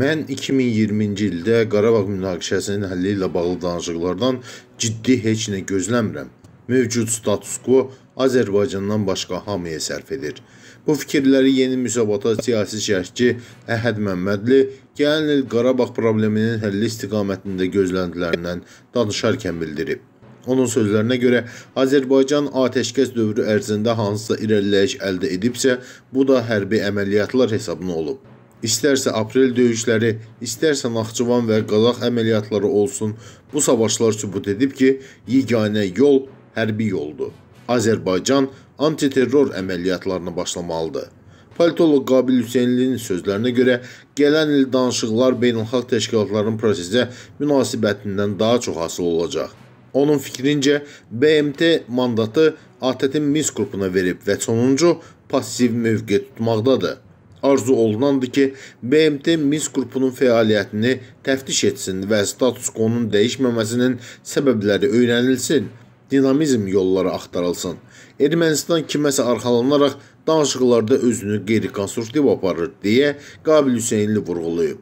Mən 2020-ci ildə Qarabağ münaqişəsinin həlli ilə bağlı danışıqlardan ciddi heç nə gözləmirəm. Mövcud status quo Azərbaycandan başqa hamıya sərf edir. Bu fikirləri yeni müsabata siyasi şərhçi Əhəd Məmmədli gələn il Qarabağ probleminin həlli istiqamətində gözləntilərindən danışarkən bildirib. Onun sözlərinə görə Azərbaycan atəşkəs dövrü ərzində hansısa irəliləyiş əldə edibsə, bu da hərbi əməliyyatlar hesabına olub. İstərsə aprel döyüşləri, istərsə Naxçıvan və Qazaq əməliyyatları olsun, bu savaşlar sübut edib ki, yeganə yol hərbi yoldur. Azərbaycan antiterror əməliyyatlarına başlamalıdır. Politolog Qabil Hüseynlinin sözlərinə görə, gələn il danışıqlar beynəlxalq təşkilatların prosesə münasibətindən daha çox asılı olacaq. Onun fikrincə, BMT mandatı ATƏT-in Minsk qrupuna verib və sonuncu passiv mövqe tutmaqdadır arzu olunandır ki, BMT Minsk qrupunun fəaliyyətini təftiş etsin və status-konun dəyişməməsinin səbəbləri öyrənilsin, dinamizm yolları axtarılsın. Ermənistan kiməsə arxalanaraq danışıqlarda özünü qeyri-konstruktiv aparır deyə Qabil Hüseynli vurğulayıb.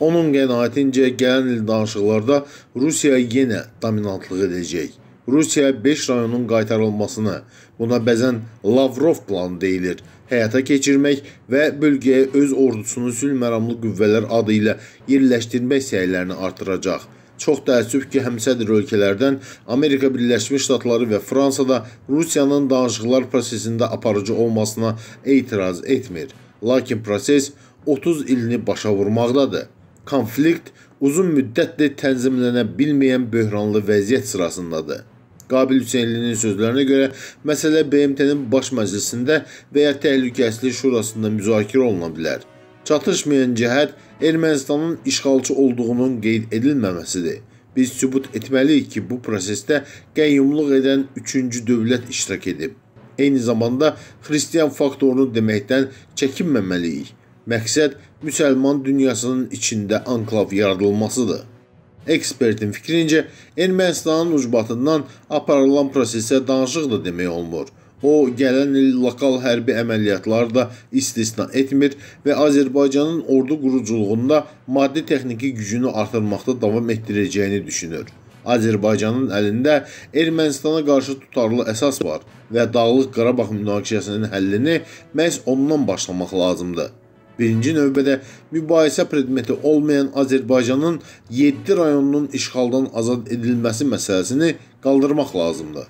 Onun qənaətincə gələn il danışıqlarda Rusiya yenə dominantlıq edəcək. Rusiya 5 rayonun qaytarılmasını, buna bəzən Lavrov planı deyilir, həyata keçirmək və bölgəyə öz ordusunu sülhməramlı qüvvələr adı ilə yerləşdirmək səylərini artıracaq. Çox təəssüf ki, həmsədir ölkələrdən Amerika Birləşmiş Ştatları və Fransada Rusiyanın danışıqlar prosesində aparıcı olmasına etiraz etmir. Lakin proses 30 ilini başa vurmaqdadır. Konflikt uzun müddətli tənzimlənə bilməyən böhranlı vəziyyət sırasındadır. Qabil Hüseynlinin sözlərinə görə məsələ BMT-nin baş məclisində və ya təhlükəsizlik şurasında müzakirə oluna bilər. Çatışmayan cəhət Ermənistanın işğalçı olduğunun qeyd edilməməsidir. Biz sübut etməliyik ki, bu prosesdə qəyyumluq edən üçüncü dövlət iştirak edib. Eyni zamanda xristiyan faktorunu deməkdən çəkinməməliyik. Məqsəd müsəlman dünyasının içində anklav yaradılmasıdır. Ekspertin fikrincə, Ermənistanın ucbatından aparılan prosesə danışıq da demək olmur. O, gələn il lokal hərbi əməliyyatları da istisna etmir və Azərbaycanın ordu quruculuğunda maddi texniki gücünü artırmaqda davam etdirəcəyini düşünür. Azərbaycanın əlində Ermənistana qarşı tutarlı əsas var və Dağlıq Qarabağ münaqişəsinin həllini məhz ondan başlamaq lazımdır. Birinci növbədə mübahisə predmeti olmayan Azərbaycanın 7 rayonunun işğaldan azad edilməsi məsələsini qaldırmaq lazımdır.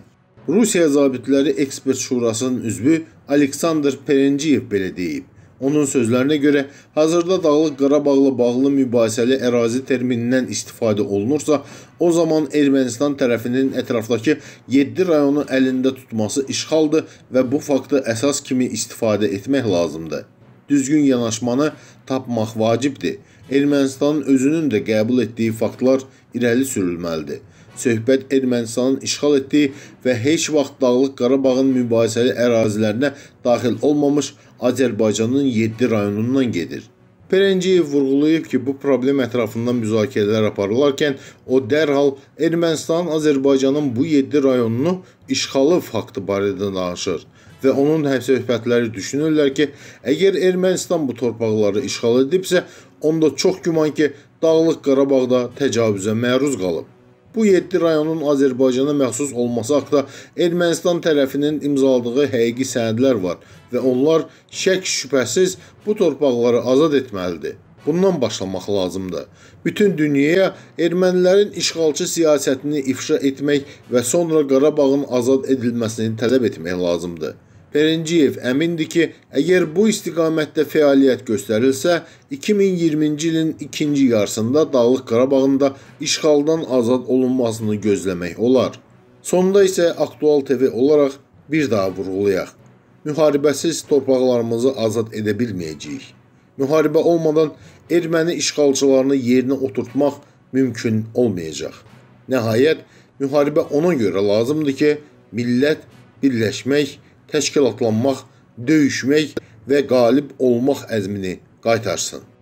Rusiya zabitləri ekspert şurasının üzvü Aleksandr Perenciyev belə deyib. Onun sözlərinə görə, hazırda Dağlıq Qarabağla bağlı mübahisəli ərazi terminindən istifadə olunursa, o zaman Ermənistan tərəfinin ətrafdakı 7 rayonu əlində tutması işğaldır və bu faktı əsas kimi istifadə etmək lazımdır düzgün yanaşmanı tapmaq vacibdir. Ermənistanın özünün də qəbul etdiyi faktlar irəli sürülməlidir. Söhbət Ermənistanın işğal etdiyi və heç vaxt Dağlıq Qarabağın mübahisəli ərazilərinə daxil olmamış Azərbaycanın 7 rayonundan gedir. Perenceyev vurğulayıb ki, bu problem ətrafında müzakirələr aparılarkən o dərhal Ermənistanın Azərbaycanın bu 7 rayonunu işğalı faktı barədə danışır və onun həmsöhbətləri düşünürlər ki, əgər Ermənistan bu torpaqları işğal edibsə, onda çox güman ki, Dağlıq Qarabağda təcavüzə məruz qalıb. Bu 7 rayonun Azərbaycana məxsus olması haqda Ermənistan tərəfinin imzaladığı həqiqi sənədlər var və onlar şək şübhəsiz bu torpaqları azad etməlidir. Bundan başlamaq lazımdır. Bütün dünyaya ermənilərin işğalçı siyasətini ifşa etmək və sonra Qarabağın azad edilməsini tələb etmək lazımdır. Berengiyev əmindir ki, əgər bu istiqamətdə fəaliyyət göstərilsə, 2020-ci ilin ikinci yarısında Dağlıq Qarabağın da işğaldan azad olunmasını gözləmək olar. Sonda isə Aktual TV olaraq bir daha vurğulayaq. Müharibəsiz torpaqlarımızı azad edə bilməyəcəyik. Müharibə olmadan erməni işğalçılarını yerinə oturtmaq mümkün olmayacaq. Nəhayət, müharibə ona görə lazımdır ki, millət birləşmək təşkilatlanmaq, döyüşmək və qalib olmaq əzmini qaytarsın.